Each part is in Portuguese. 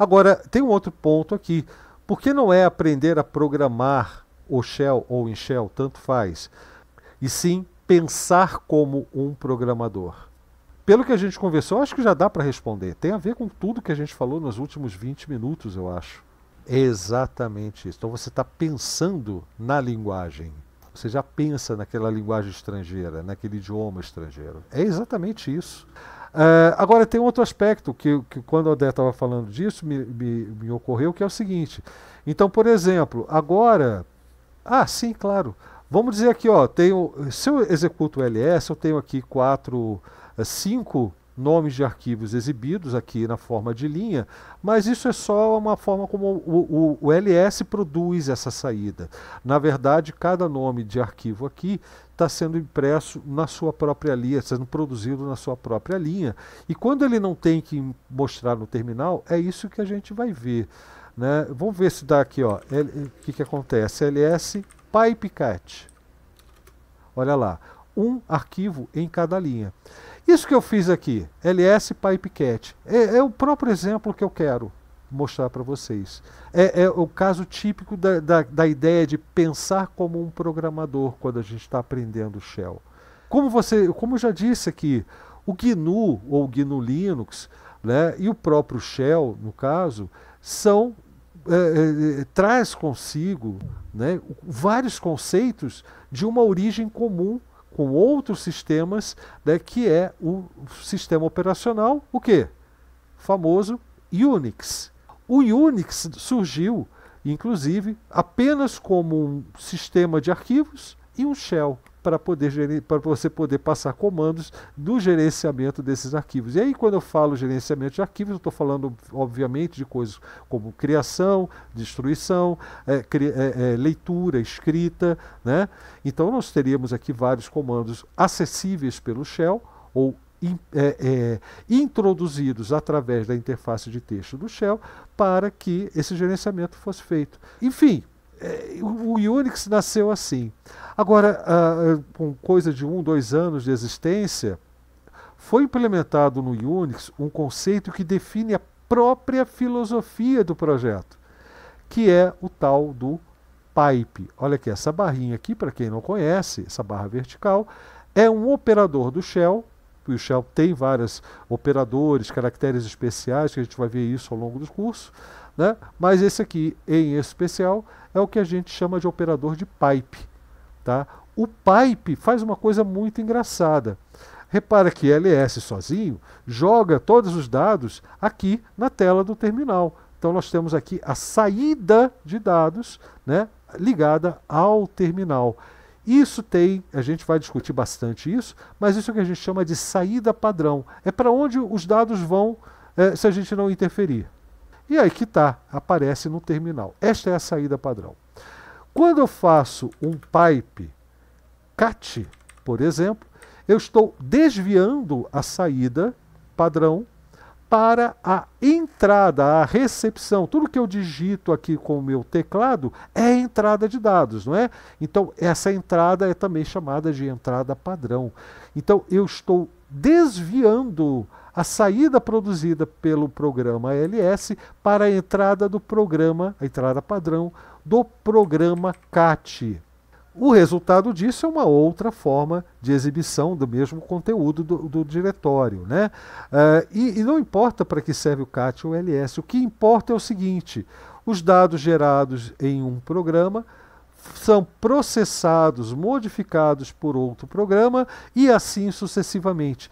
Agora, tem um outro ponto aqui. Por que não é aprender a programar o Shell ou em Shell, tanto faz, e sim pensar como um programador? Pelo que a gente conversou, acho que já dá para responder. Tem a ver com tudo que a gente falou nos últimos 20 minutos, eu acho. É exatamente isso. Então você está pensando na linguagem. Você já pensa naquela linguagem estrangeira, naquele idioma estrangeiro. É exatamente isso. Uh, agora, tem outro aspecto que, que quando a Odete estava falando disso, me, me, me, ocorreu, que é o seguinte. Então, por exemplo, agora. Ah, sim, claro. Vamos dizer aqui, ó, tenho, se eu executo o LS, eu tenho aqui quatro, ah, cinco nomes de arquivos exibidos aqui na forma de linha, mas isso é só uma forma como o, o, o, LS produz essa saída. Na verdade, cada nome de arquivo aqui está sendo impresso na sua própria linha, sendo produzido na sua própria linha. E quando ele não tem que mostrar no terminal, é isso que a gente vai ver. Né? Vamos ver se dá aqui, eh, o que, que acontece? LS pipecat. Olha lá, um arquivo em cada linha. Isso que eu fiz aqui, LS Pipe Cat, é, é o próprio exemplo que eu quero mostrar para vocês. É, é, o caso típico da, da, da, ideia de pensar como um programador quando a gente está aprendendo Shell. Como, você, como eu já disse aqui, o GNU ou GNU Linux né, e o próprio Shell, no caso, são é, é, é traz consigo né, vários conceitos de uma origem comum com outros sistemas, né, que é o sistema operacional, o que? Famoso Unix. O Unix surgiu, inclusive, apenas como um sistema de arquivos e um shell para poder para você poder passar comandos do gerenciamento desses arquivos. E aí quando eu falo gerenciamento de arquivos, eu estou falando obviamente de coisas como criação, destruição, é, cri, é, é, leitura, escrita, né? Então nós teríamos aqui vários comandos acessíveis pelo shell ou in, é, é, introduzidos através da interface de texto do shell para que esse gerenciamento fosse feito. Enfim, é, o Unix nasceu assim. Agora, ah, eh, com coisa de um, dois anos de existência, foi implementado no Unix um conceito que define a própria filosofia do projeto, que é o tal do pipe. Olha aqui, essa barrinha aqui, para quem não conhece, essa barra vertical, é um operador do shell. O shell tem vários operadores, caracteres especiais, que a gente vai ver isso ao longo do curso né? Mas esse aqui, em especial, é o que a gente chama de operador de pipe. Tá? O pipe faz uma coisa muito engraçada. Repara que LS sozinho joga todos os dados aqui na tela do terminal. Então nós temos aqui a saída de dados né, ligada ao terminal. Isso tem, a gente vai discutir bastante isso, mas isso é o que a gente chama de saída padrão. É para onde os dados vão é, se a gente não interferir. E aí que está aparece no terminal. Esta é a saída padrão. Quando eu faço um pipe cat, por exemplo, eu estou desviando a saída padrão para a entrada, a recepção. Tudo que eu digito aqui com o meu teclado é entrada de dados, não é? Então, essa entrada é também chamada de entrada padrão. Então, eu estou desviando a saída produzida pelo programa LS para a entrada do programa, a entrada padrão do programa CAT. O resultado disso é uma outra forma de exibição do mesmo conteúdo do, do diretório. Né? Uh, e, e não importa para que serve o CAT ou o LS, o que importa é o seguinte: os dados gerados em um programa são processados, modificados por outro programa e assim sucessivamente.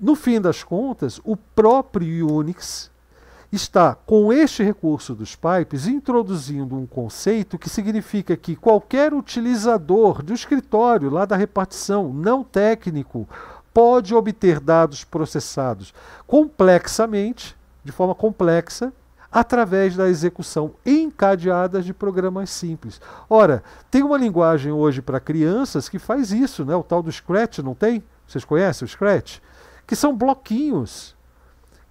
No fim das contas, o próprio Unix está, com este recurso dos pipes, introduzindo um conceito que significa que qualquer utilizador do escritório, lá da repartição, não técnico, pode obter dados processados complexamente, de forma complexa, através da execução encadeada de programas simples. Ora, tem uma linguagem hoje para crianças que faz isso, né? o tal do Scratch, não tem? Vocês conhecem o Scratch? que são bloquinhos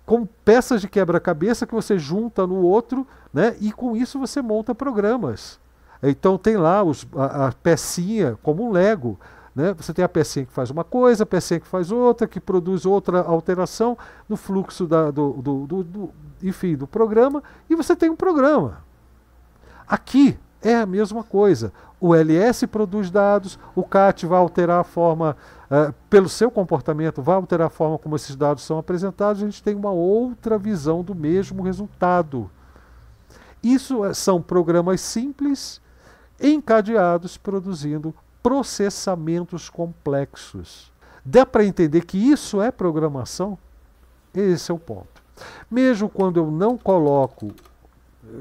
com peças de quebra-cabeça que você junta no outro, né? E com isso você monta programas. Então tem lá os, a, a, pecinha como um Lego, né? Você tem a pecinha que faz uma coisa, a pecinha que faz outra, que produz outra alteração no fluxo da, do, do, do, do, enfim, do programa e você tem um programa. Aqui é a mesma coisa. O LS produz dados, o CAT vai alterar a forma, uh, pelo seu comportamento, vai alterar a forma como esses dados são apresentados, a gente tem uma outra visão do mesmo resultado. Isso eh, são programas simples, encadeados, produzindo processamentos complexos. Dá para entender que isso é programação? Esse é o ponto. Mesmo quando eu não coloco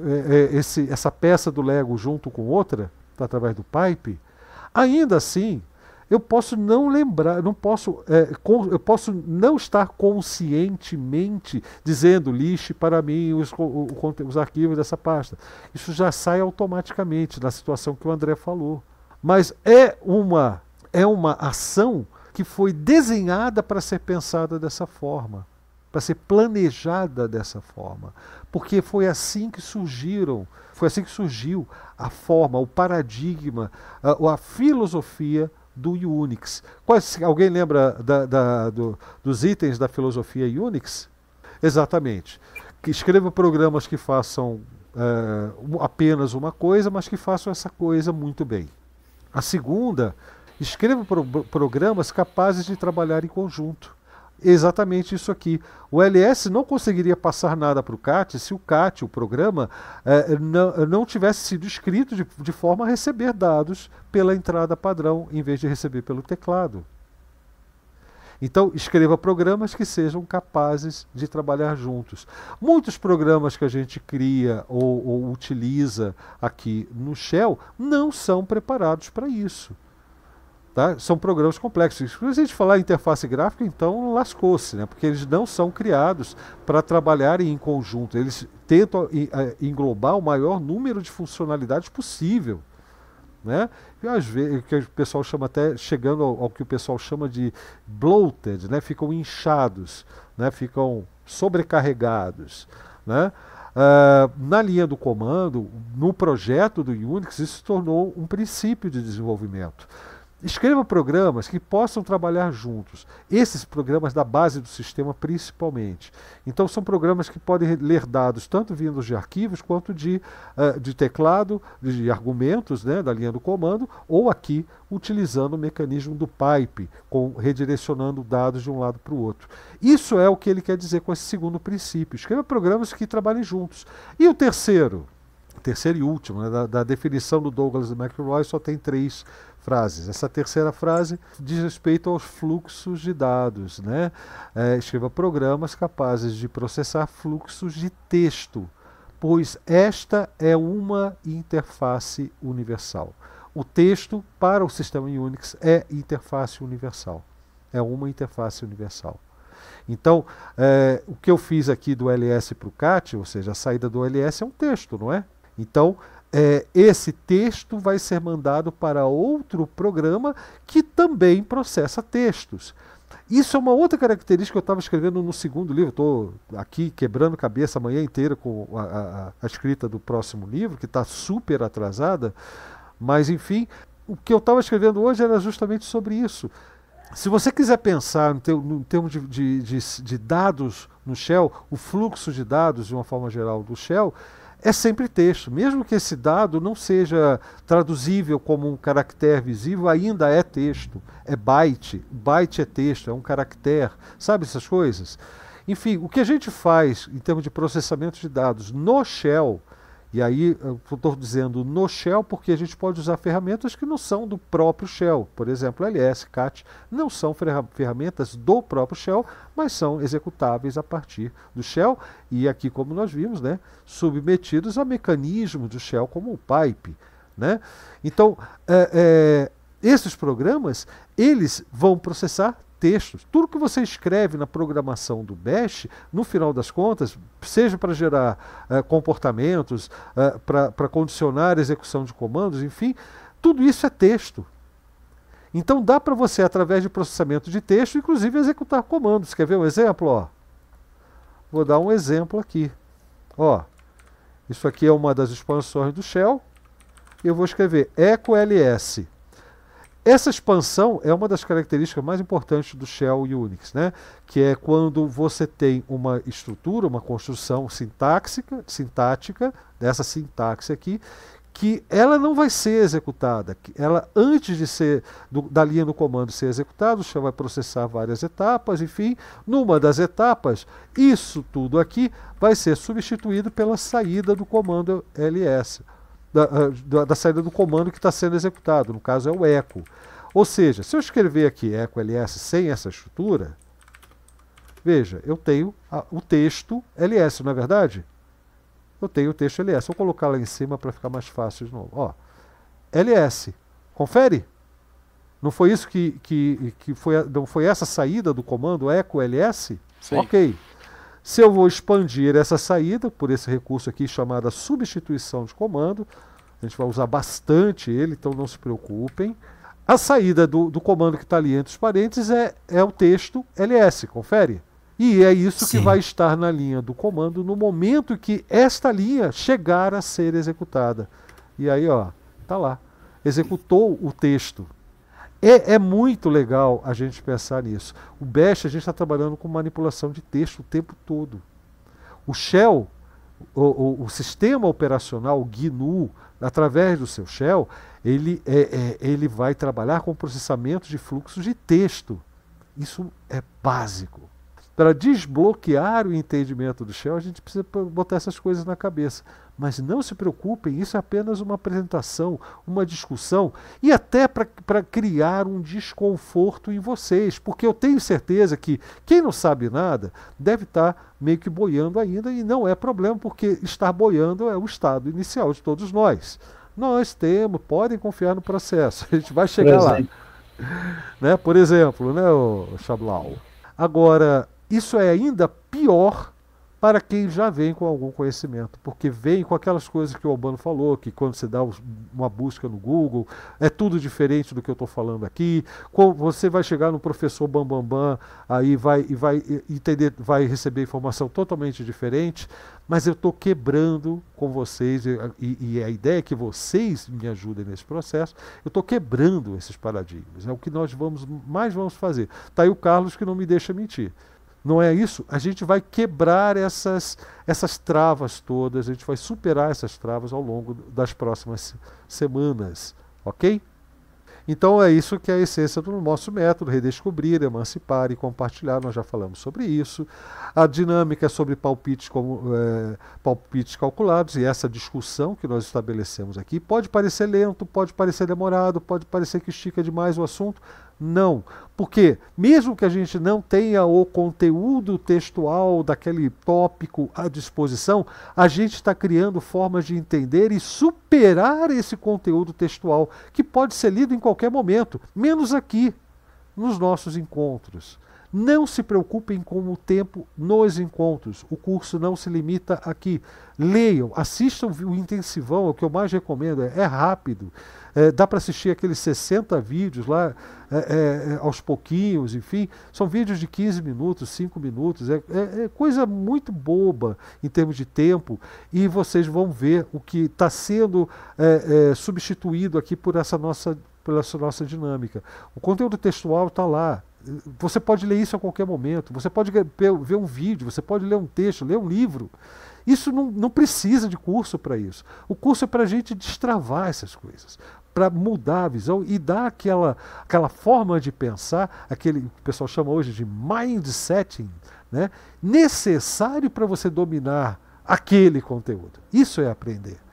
é, é, esse, essa peça do Lego junto com outra, tá através do pipe, ainda assim eu posso não lembrar, não posso, é, com, eu posso não estar conscientemente dizendo lixe para mim os, o, o, os arquivos dessa pasta. Isso já sai automaticamente na situação que o André falou. Mas é uma é uma ação que foi desenhada para ser pensada dessa forma para ser planejada dessa forma, porque foi assim que surgiram, foi assim que surgiu a forma, o paradigma, a, a filosofia do Unix. Quais, alguém lembra da, da, do, dos itens da filosofia Unix? Exatamente. Que escreva programas que façam uh, apenas uma coisa, mas que façam essa coisa muito bem. A segunda, escreva pro, programas capazes de trabalhar em conjunto exatamente isso aqui. O LS não conseguiria passar nada para o CAT se o CAT, o programa, eh, não, eh, não, tivesse sido escrito de, de forma a receber dados pela entrada padrão, em vez de receber pelo teclado. Então, escreva programas que sejam capazes de trabalhar juntos. Muitos programas que a gente cria ou, ou utiliza aqui no Shell não são preparados para isso. Tá? São programas complexos. Se a gente falar interface gráfica, então lascou-se, né? porque eles não são criados para trabalharem em conjunto. Eles tentam eh, eh, englobar o maior número de funcionalidades possível. Né? E às vezes, que o pessoal chama até, chegando ao, ao que o pessoal chama de bloated, né? ficam inchados, né? ficam sobrecarregados. Né? Uh, na linha do comando, no projeto do Unix, isso se tornou um princípio de desenvolvimento. Escreva programas que possam trabalhar juntos. Esses programas da base do sistema, principalmente. Então, são programas que podem ler dados tanto vindos de arquivos quanto de, uh, de teclado, de argumentos né, da linha do comando, ou aqui utilizando o mecanismo do pipe, com, redirecionando dados de um lado para o outro. Isso é o que ele quer dizer com esse segundo princípio. Escreva programas que trabalhem juntos. E o terceiro? terceiro e último, né, da, da, definição do Douglas e McRoy, só tem três frases. Essa terceira frase diz respeito aos fluxos de dados. Né? É, escreva programas capazes de processar fluxos de texto, pois esta é uma interface universal. O texto para o sistema Unix é interface universal. É uma interface universal. Então, é, o que eu fiz aqui do LS para o CAT, ou seja, a saída do LS é um texto, não é? Então, é, esse texto vai ser mandado para outro programa que também processa textos. Isso é uma outra característica que eu estava escrevendo no segundo livro. Estou aqui quebrando cabeça a manhã inteira com a, a, a escrita do próximo livro, que está super atrasada. Mas, enfim, o que eu estava escrevendo hoje era justamente sobre isso. Se você quiser pensar em, ter, termos de, de, de, de dados no Shell, o fluxo de dados, de uma forma geral, do Shell, é sempre texto. Mesmo que esse dado não seja traduzível como um caractere visível, ainda é texto. É byte. Byte é texto, é um caractere. Sabe essas coisas? Enfim, o que a gente faz em termos de processamento de dados no Shell e aí eu estou dizendo no shell porque a gente pode usar ferramentas que não são do próprio shell. Por exemplo, LS, CAT, não são ferramentas do próprio shell, mas são executáveis a partir do shell. E aqui, como nós vimos, né, submetidos a mecanismos do shell, como o pipe. Né? Então, é, é, esses programas, eles vão processar textos, tudo que você escreve na programação do Bash, no final das contas, seja para gerar uh, comportamentos, uh, eh, para condicionar a execução de comandos, enfim, tudo isso é texto. Então dá para você, através de processamento de texto, inclusive executar comandos. Quer ver um exemplo? Ó, vou dar um exemplo aqui. Ó, isso aqui é uma das expansões do Shell. Eu vou escrever ecols essa expansão é uma das características mais importantes do Shell e Unix, né? que é quando você tem uma estrutura, uma construção sintáxica, sintática, dessa sintaxe aqui, que ela não vai ser executada. Ela, antes de ser do, da linha do comando ser executada, o Shell vai processar várias etapas, enfim, numa das etapas, isso tudo aqui vai ser substituído pela saída do comando ls da, da, saída do comando que está sendo executado, no caso é o echo. Ou seja, se eu escrever aqui echo ls sem essa estrutura, veja, eu tenho a, o texto ls, não é verdade? Eu tenho o texto ls. Vou colocar lá em cima para ficar mais fácil de novo. Ó, ls, confere? Não foi isso que, que, que foi, não foi essa saída do comando echo ls? Sim. Ok. Se eu vou expandir essa saída por esse recurso aqui chamada substituição de comando, a gente vai usar bastante ele, então não se preocupem. A saída do, do comando que está ali entre os parênteses é, é o texto ls, confere? E é isso Sim. que vai estar na linha do comando no momento que esta linha chegar a ser executada. E aí, ó, tá lá. Executou o texto é, é, muito legal a gente pensar nisso. O Bash, a gente está trabalhando com manipulação de texto o tempo todo. O Shell, o, o, o sistema operacional o GNU, através do seu Shell, ele, é, é, ele vai trabalhar com processamento de fluxos de texto. Isso é básico. Para desbloquear o entendimento do Shell, a gente precisa botar essas coisas na cabeça. Mas não se preocupem, isso é apenas uma apresentação, uma discussão e até para criar um desconforto em vocês, porque eu tenho certeza que quem não sabe nada deve estar tá meio que boiando ainda e não é problema, porque estar boiando é o estado inicial de todos nós. Nós temos, podem confiar no processo, a gente vai chegar lá. É. Né? Por exemplo, né, Chablau? Agora, isso é ainda pior para quem já vem com algum conhecimento, porque vem com aquelas coisas que o Albano falou, que quando você dá uma busca no Google, é tudo diferente do que eu estou falando aqui. você vai chegar no professor Bambambam, Bam, Bam, aí vai e vai entender, vai receber informação totalmente diferente, mas eu estou quebrando com vocês, e, e, a ideia é que vocês me ajudem nesse processo, eu estou quebrando esses paradigmas. É o que nós vamos mais vamos fazer. Está aí o Carlos que não me deixa mentir. Não é isso? A gente vai quebrar essas, essas travas todas, a gente vai superar essas travas ao longo das próximas semanas, ok? Então é isso que é a essência do nosso método: redescobrir, emancipar e compartilhar. Nós já falamos sobre isso. A dinâmica é sobre palpites, como, é, palpites calculados e essa discussão que nós estabelecemos aqui pode parecer lento, pode parecer demorado, pode parecer que estica demais o assunto, não, porque mesmo que a gente não tenha o conteúdo textual daquele tópico à disposição, a gente está criando formas de entender e superar esse conteúdo textual, que pode ser lido em qualquer momento, menos aqui, nos nossos encontros. Não se preocupem com o tempo nos encontros. O curso não se limita aqui. Leiam, assistam o intensivão, é o que eu mais recomendo. É, é rápido. É, dá para assistir aqueles 60 vídeos lá é, é, é, aos pouquinhos, enfim. São vídeos de 15 minutos, 5 minutos. É, coisa muito boba em termos de tempo. E vocês vão ver o que está sendo substituído aqui por essa nossa pela nossa dinâmica. O conteúdo textual está lá, você pode ler isso a qualquer momento, você pode ver um vídeo, você pode ler um texto, ler um livro. Isso não, não precisa de curso para isso. O curso é para a gente destravar essas coisas, para mudar a visão e dar aquela, aquela forma de pensar, aquele que o pessoal chama hoje de mindset, né? necessário para você dominar aquele conteúdo. Isso é aprender.